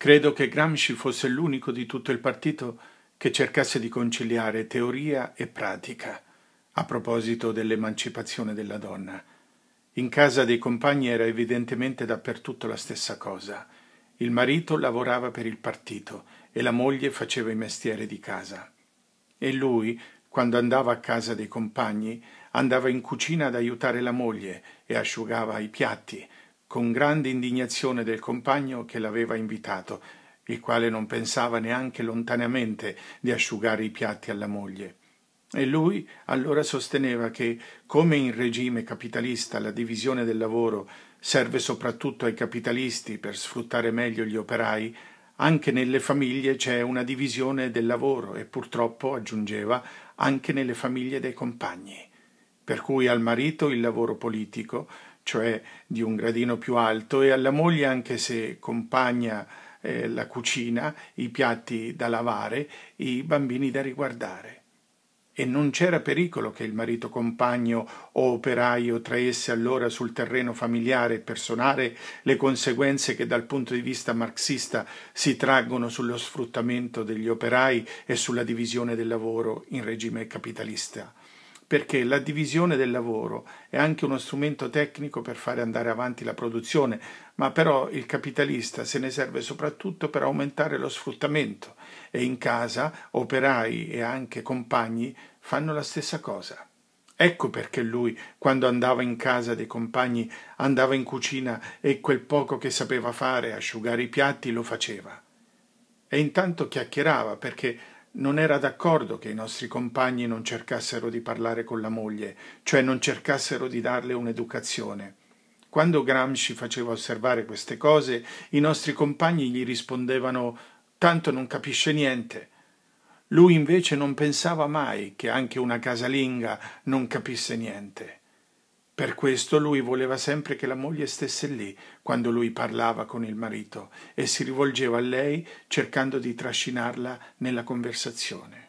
Credo che Gramsci fosse l'unico di tutto il partito che cercasse di conciliare teoria e pratica a proposito dell'emancipazione della donna. In casa dei compagni era evidentemente dappertutto la stessa cosa. Il marito lavorava per il partito e la moglie faceva i mestieri di casa. E lui, quando andava a casa dei compagni, andava in cucina ad aiutare la moglie e asciugava i piatti, con grande indignazione del compagno che l'aveva invitato, il quale non pensava neanche lontanamente di asciugare i piatti alla moglie. E lui allora sosteneva che, come in regime capitalista la divisione del lavoro serve soprattutto ai capitalisti per sfruttare meglio gli operai, anche nelle famiglie c'è una divisione del lavoro e purtroppo, aggiungeva, anche nelle famiglie dei compagni. Per cui al marito il lavoro politico, cioè di un gradino più alto, e alla moglie, anche se compagna eh, la cucina, i piatti da lavare, i bambini da riguardare. E non c'era pericolo che il marito compagno o operaio traesse allora sul terreno familiare e personale le conseguenze che dal punto di vista marxista si traggono sullo sfruttamento degli operai e sulla divisione del lavoro in regime capitalista perché la divisione del lavoro è anche uno strumento tecnico per fare andare avanti la produzione, ma però il capitalista se ne serve soprattutto per aumentare lo sfruttamento e in casa operai e anche compagni fanno la stessa cosa. Ecco perché lui, quando andava in casa dei compagni, andava in cucina e quel poco che sapeva fare, asciugare i piatti, lo faceva. E intanto chiacchierava perché non era d'accordo che i nostri compagni non cercassero di parlare con la moglie, cioè non cercassero di darle un'educazione. Quando Gramsci faceva osservare queste cose, i nostri compagni gli rispondevano tanto non capisce niente. Lui invece non pensava mai che anche una casalinga non capisse niente. Per questo lui voleva sempre che la moglie stesse lì quando lui parlava con il marito e si rivolgeva a lei cercando di trascinarla nella conversazione.